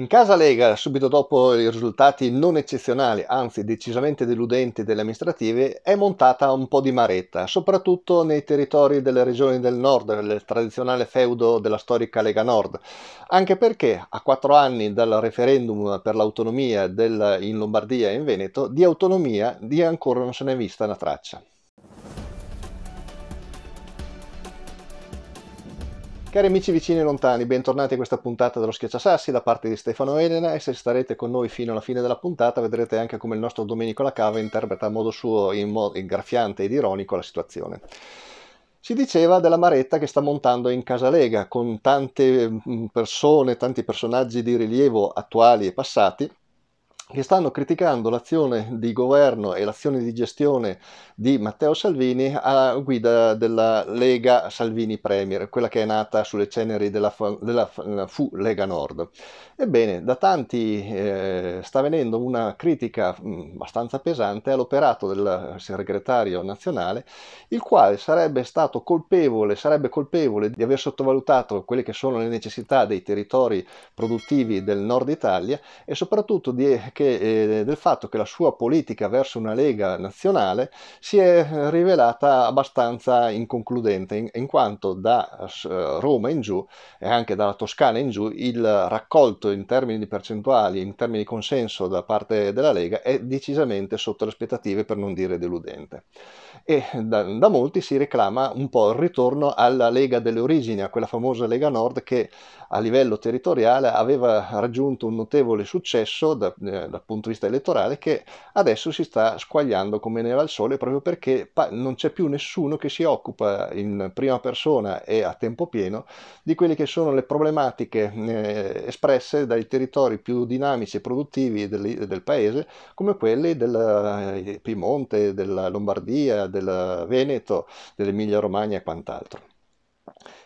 In casa Lega, subito dopo i risultati non eccezionali, anzi decisamente deludenti delle amministrative, è montata un po' di maretta, soprattutto nei territori delle regioni del nord, del tradizionale feudo della storica Lega Nord, anche perché a quattro anni dal referendum per l'autonomia del, in Lombardia e in Veneto, di autonomia di ancora non se n'è vista una traccia. Cari amici vicini e lontani, bentornati a questa puntata dello Schiacciasassi da parte di Stefano Elena e se starete con noi fino alla fine della puntata vedrete anche come il nostro Domenico Lacava interpreta a modo suo, in modo graffiante ed ironico, la situazione. Si diceva della maretta che sta montando in Casalega con tante mm, persone, tanti personaggi di rilievo attuali e passati che stanno criticando l'azione di governo e l'azione di gestione di Matteo Salvini a guida della Lega Salvini Premier, quella che è nata sulle ceneri della, della fu Lega Nord. Ebbene, da tanti eh, sta venendo una critica mh, abbastanza pesante all'operato del segretario nazionale, il quale sarebbe stato colpevole, sarebbe colpevole di aver sottovalutato quelle che sono le necessità dei territori produttivi del nord Italia e soprattutto di eh, anche eh, del fatto che la sua politica verso una Lega nazionale si è eh, rivelata abbastanza inconcludente, in, in quanto da uh, Roma in giù e anche dalla Toscana in giù il raccolto in termini di percentuali, in termini di consenso da parte della Lega è decisamente sotto le aspettative, per non dire deludente. E da, da molti si reclama un po' il ritorno alla Lega delle origini, a quella famosa Lega Nord che a livello territoriale aveva raggiunto un notevole successo da, eh, dal punto di vista elettorale che adesso si sta squagliando come neve al sole proprio perché pa- non c'è più nessuno che si occupa in prima persona e a tempo pieno di quelle che sono le problematiche eh, espresse dai territori più dinamici e produttivi del, del paese come quelli del eh, Piemonte, della Lombardia, del Veneto, dell'Emilia Romagna e quant'altro.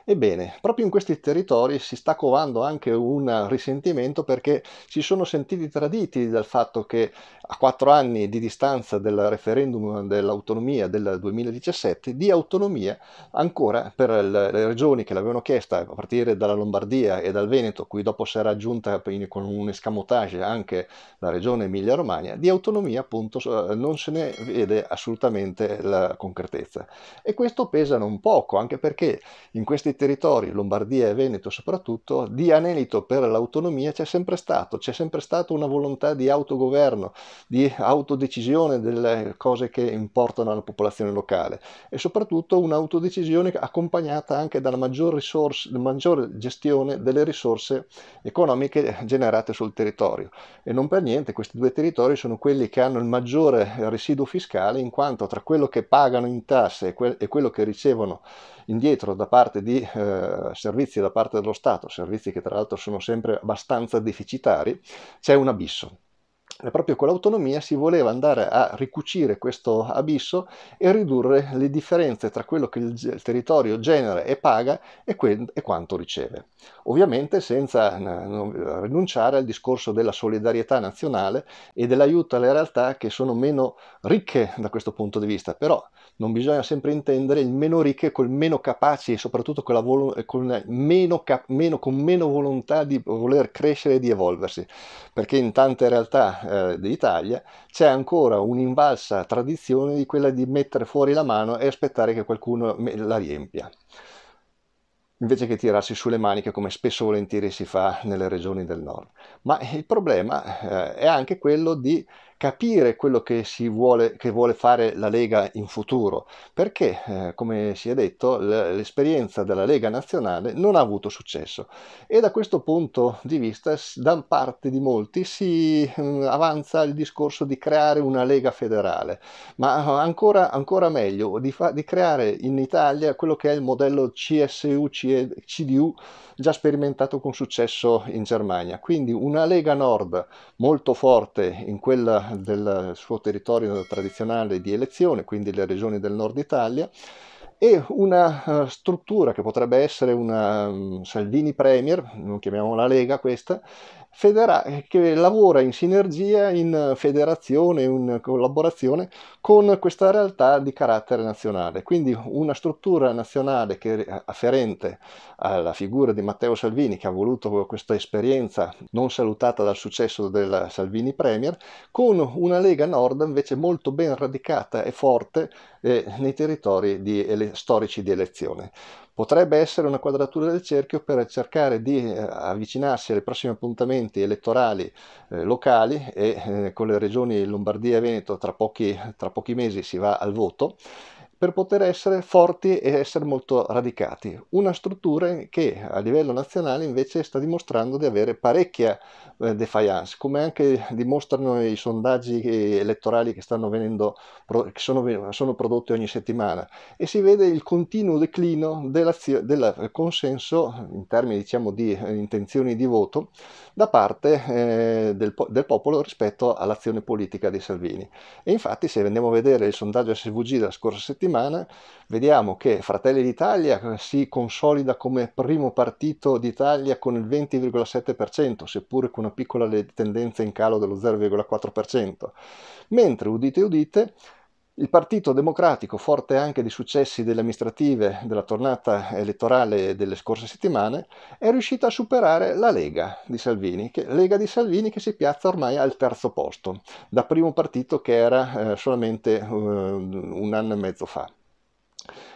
Ebbene, proprio in questi territori si sta covando anche un risentimento perché si sono sentiti traditi dal fatto che a quattro anni di distanza del referendum dell'autonomia del 2017, di autonomia ancora per le regioni che l'avevano chiesta a partire dalla Lombardia e dal Veneto, cui dopo si era aggiunta con un escamotage anche la regione Emilia-Romagna, di autonomia appunto non se ne vede assolutamente la concretezza. E questo pesa non poco, anche perché in questi altri territori, Lombardia e Veneto soprattutto, di anelito per l'autonomia c'è sempre stato, c'è sempre stata una volontà di autogoverno, di autodecisione delle cose che importano alla popolazione locale e soprattutto un'autodecisione accompagnata anche dalla maggior, risorse, maggior gestione delle risorse economiche generate sul territorio. E non per niente questi due territori sono quelli che hanno il maggiore residuo fiscale in quanto tra quello che pagano in tasse e quello che ricevono indietro da parte di eh, servizi da parte dello Stato, servizi che tra l'altro sono sempre abbastanza deficitari, c'è un abisso. Eh, proprio con l'autonomia si voleva andare a ricucire questo abisso e ridurre le differenze tra quello che il territorio genera e paga e, e quanto riceve. Ovviamente senza rinunciare al discorso della solidarietà nazionale e dell'aiuto alle realtà che sono meno ricche da questo punto di vista, però non bisogna sempre intendere il meno ricche col meno capaci e soprattutto con, la con, meno meno, con meno volontà di voler crescere e di evolversi, perché in tante realtà eh, d'Italia c'è ancora un'invalsa tradizione di quella di mettere fuori la mano e aspettare che qualcuno la riempia invece che tirarsi sulle maniche come spesso volentieri si fa nelle regioni del nord. Ma il problema eh, è anche quello di capire quello che, vuole, che vuole, fare la Lega in futuro, perché, eh, come si è detto, l'esperienza della Lega nazionale non ha avuto successo e da questo punto di vista da parte di molti si mm, avanza il discorso di creare una Lega federale, ma eh, ancora, ancora meglio di, fa, di creare in Italia quello che è il modello CSU-CDU già sperimentato con successo in Germania, quindi una Lega Nord molto forte in quella del suo territorio tradizionale di elezione, quindi le regioni del nord Italia, e una eh, struttura che potrebbe essere una mm, Salvini Premier, non chiamiamola Lega questa, federa- che lavora in sinergia, in federazione, in collaborazione con questa realtà di carattere nazionale. Quindi una struttura nazionale che è afferente alla figura di Matteo Salvini, che ha voluto questa esperienza non salutata dal successo del Salvini Premier, con una Lega Nord invece molto ben radicata e forte eh, nei territori di ele- storici di elezione potrebbe essere una quadratura del cerchio per cercare di eh, avvicinarsi ai prossimi appuntamenti elettorali eh, locali e eh, con le regioni Lombardia e Veneto tra pochi, tra pochi mesi si va al voto per poter essere forti e essere molto radicati. Una struttura che a livello nazionale invece sta dimostrando di avere parecchia eh, defiance, come anche dimostrano i sondaggi elettorali che, stanno venendo, che sono, sono prodotti ogni settimana e si vede il continuo declino del consenso in termini diciamo, di eh, intenzioni di voto da parte eh, del, del popolo rispetto all'azione politica di Salvini. E infatti se andiamo a vedere il sondaggio SVG della scorsa settimana, settimana vediamo che Fratelli d'Italia eh, si consolida come primo partito d'Italia con il 20,7%, seppure con una piccola tendenza in calo dello 0,4%, mentre udite udite il Partito Democratico, forte anche dei successi delle amministrative della tornata elettorale delle scorse settimane, è riuscito a superare la Lega di Salvini, che, Lega di Salvini che si piazza ormai al terzo posto, da primo partito che era eh, solamente eh, un anno e mezzo fa.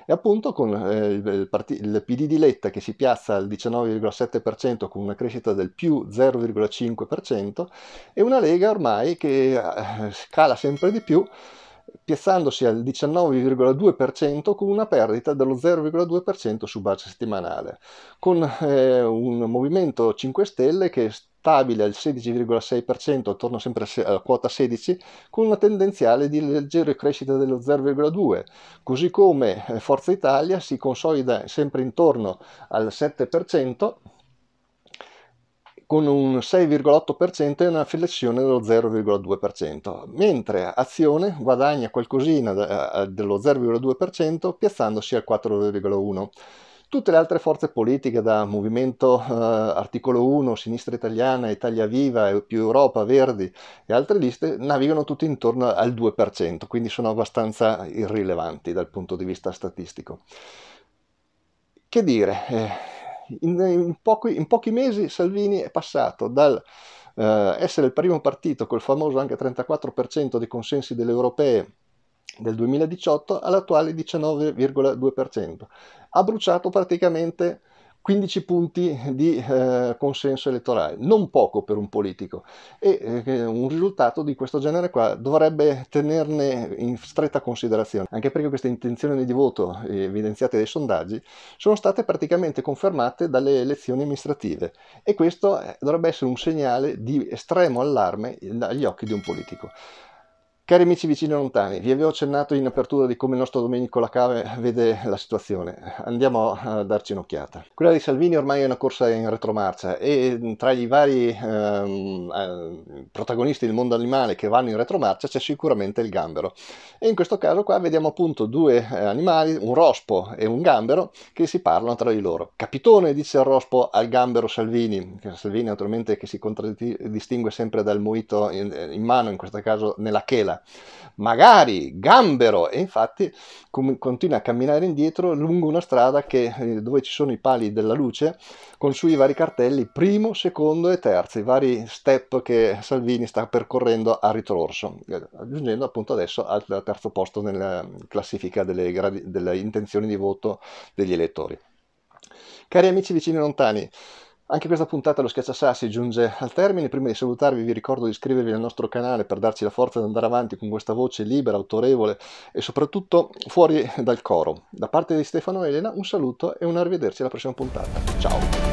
E appunto con eh, il, part- il, PD di Letta che si piazza al 19,7% con una crescita del più 0,5% e una Lega ormai che eh, scala sempre di più piazzandosi al 19,2% con una perdita dello 0,2% su base settimanale, con eh, un movimento 5 Stelle che è stabile al 16,6%, torno sempre alla quota 16, con una tendenziale di leggera crescita dello 0,2%, così come eh, Forza Italia si consolida sempre intorno al 7%, con un 6,8% e una flessione dello 0,2%, mentre Azione guadagna qualcosina eh, dello 0,2% piazzandosi al 4,1%. Tutte le altre forze politiche, da Movimento eh, Articolo 1, Sinistra Italiana, Italia Viva, più Europa, Verdi e altre liste, navigano tutti intorno al 2%, quindi sono abbastanza irrilevanti dal punto di vista statistico. Che dire? Eh in, in, pochi, in pochi mesi Salvini è passato dal eh, essere il primo partito col famoso anche 34% dei consensi delle europee del 2018 all'attuale 19,2%. Ha bruciato praticamente 15 punti di eh, consenso elettorale, non poco per un politico e eh, un risultato di questo genere qua dovrebbe tenerne in stretta considerazione, anche perché queste intenzioni di voto eh, evidenziate dai sondaggi sono state praticamente confermate dalle elezioni amministrative e questo eh, dovrebbe essere un segnale di estremo allarme agli occhi di un politico. Cari amici vicini e lontani, vi avevo accennato in apertura di come il nostro Domenico Lacave vede la situazione. Andiamo a darci un'occhiata. Quella di Salvini ormai è una corsa in retromarcia e mm, tra i vari ehm, eh, protagonisti del mondo animale che vanno in retromarcia c'è sicuramente il gambero. E in questo caso qua vediamo appunto due eh, animali, un rospo e un gambero, che si parlano tra di loro. Capitone dice il rospo al gambero Salvini, che Salvini naturalmente che si contraddistingue sempre dal moito in, eh, in mano, in questo caso nella chela magari gambero, e infatti continua a camminare indietro lungo una strada che, eh, dove ci sono i pali della luce, con sui vari cartelli primo, secondo e terzo, i vari step che Salvini sta percorrendo a ritorso, eh, aggiungendo appunto adesso al terzo posto nella classifica delle, gradi, delle intenzioni di voto degli elettori. Cari amici vicini e lontani, anche questa puntata dello Schiacciasassi giunge al termine. Prima di salutarvi vi ricordo di iscrivervi al nostro canale per darci la forza di andare avanti con questa voce libera, autorevole e soprattutto fuori dal coro. Da parte di Stefano Elena un saluto e un arrivederci alla prossima puntata. Ciao!